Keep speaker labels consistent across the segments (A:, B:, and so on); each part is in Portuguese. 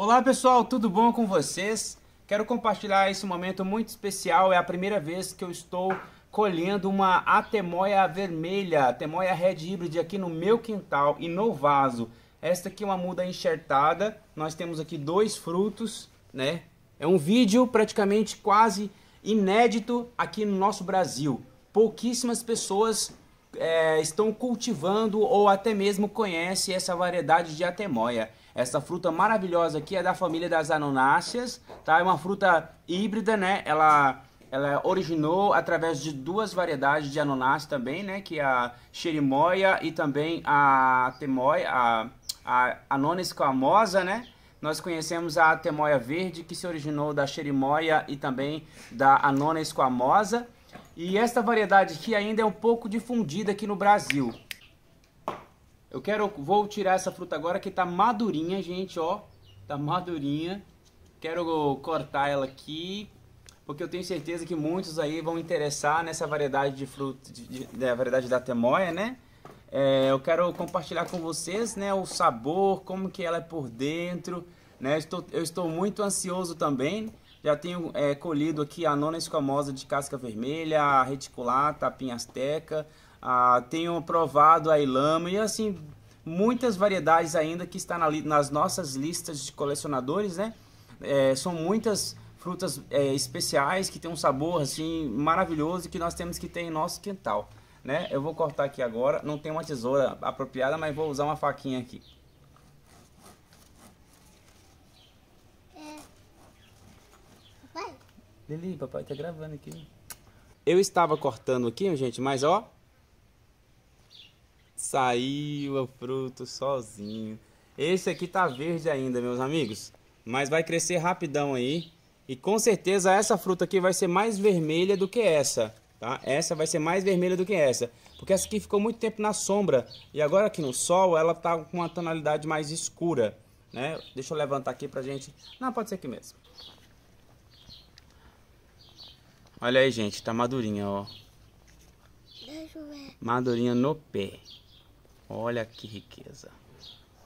A: Olá pessoal, tudo bom com vocês? Quero compartilhar esse momento muito especial. É a primeira vez que eu estou colhendo uma atemoia vermelha, atemoia red hybrid aqui no meu quintal e no vaso. Esta aqui é uma muda enxertada. Nós temos aqui dois frutos, né? É um vídeo praticamente quase inédito aqui no nosso Brasil. Pouquíssimas pessoas é, estão cultivando ou até mesmo conhecem essa variedade de atemoia. Essa fruta maravilhosa aqui é da família das anonáceas, tá? É uma fruta híbrida, né? Ela ela originou através de duas variedades de anonácea também, né? Que é a xerimoia e também a temoia, a, a anonis né? Nós conhecemos a temoia verde, que se originou da xerimoia e também da anonis clamosa. E esta variedade aqui ainda é um pouco difundida aqui no Brasil, eu quero, vou tirar essa fruta agora que tá madurinha, gente, ó. Tá madurinha. Quero cortar ela aqui, porque eu tenho certeza que muitos aí vão interessar nessa variedade de fruta, de, de, da variedade da temoia, né? É, eu quero compartilhar com vocês, né, o sabor, como que ela é por dentro, né? Eu estou, eu estou muito ansioso também. Já tenho é, colhido aqui a nona escamosa de casca vermelha, a reticulata, a pinhasteca, ah, o provado a ilama e assim muitas variedades ainda que está na, nas nossas listas de colecionadores, né? É, são muitas frutas é, especiais que tem um sabor assim maravilhoso que nós temos que ter em nosso quintal, né? Eu vou cortar aqui agora, não tem uma tesoura apropriada, mas vou usar uma faquinha aqui. É. Papai? Lili, papai tá gravando aqui. Eu estava cortando aqui, gente, mas ó, Saiu o fruto sozinho. Esse aqui tá verde ainda, meus amigos. Mas vai crescer rapidão aí. E com certeza essa fruta aqui vai ser mais vermelha do que essa, tá? Essa vai ser mais vermelha do que essa. Porque essa aqui ficou muito tempo na sombra. E agora aqui no sol ela tá com uma tonalidade mais escura, né? Deixa eu levantar aqui pra gente... Não, pode ser aqui mesmo. Olha aí, gente. Tá madurinha, ó. Madurinha no pé. Olha que riqueza.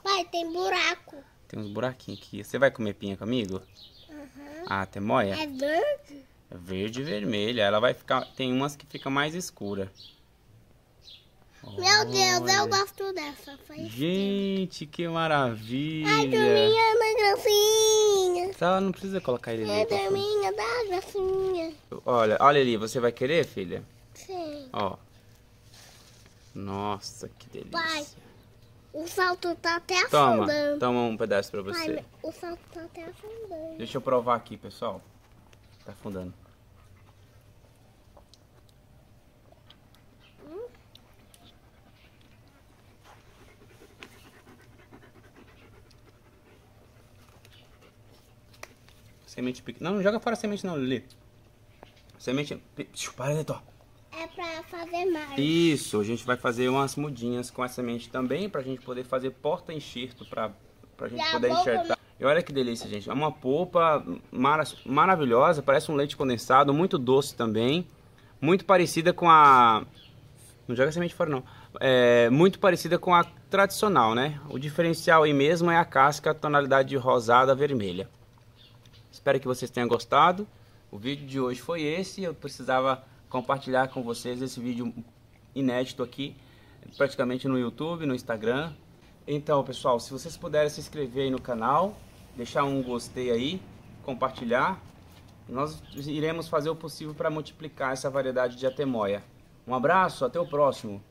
A: Pai, tem buraco. Tem uns buraquinhos aqui. Você vai comer pinha comigo? Uhum. tem moia? É verde? É verde e vermelha. Ela vai ficar... Tem umas que fica mais escura. Meu Deus, eu gosto dessa. Faz assim. Gente, tempo. que maravilha. Ai, turminha, uma gracinha. Tá, não precisa colocar ele ali. Ai, turminha, dá gracinha. Olha, olha ali, você vai querer, filha? Sim. Ó, nossa, que delícia. Pai, o salto tá até toma, afundando. Toma, um pedaço pra você. Pai, o salto tá até afundando. Deixa eu provar aqui, pessoal. Tá afundando. Semente pequena. Não, não joga fora a semente não, Lili. Semente... Para, Letor para fazer mais. Isso, a gente vai fazer umas mudinhas com a semente também para a gente poder fazer porta enxerto para a gente poder enxertar. E olha que delícia, gente. É uma polpa mar maravilhosa, parece um leite condensado, muito doce também. Muito parecida com a... Não joga a semente fora, não. É, muito parecida com a tradicional, né? O diferencial aí mesmo é a casca, a tonalidade rosada vermelha. Espero que vocês tenham gostado. O vídeo de hoje foi esse. Eu precisava compartilhar com vocês esse vídeo inédito aqui, praticamente no YouTube, no Instagram. Então, pessoal, se vocês puderem se inscrever aí no canal, deixar um gostei aí, compartilhar, nós iremos fazer o possível para multiplicar essa variedade de atemoia. Um abraço, até o próximo!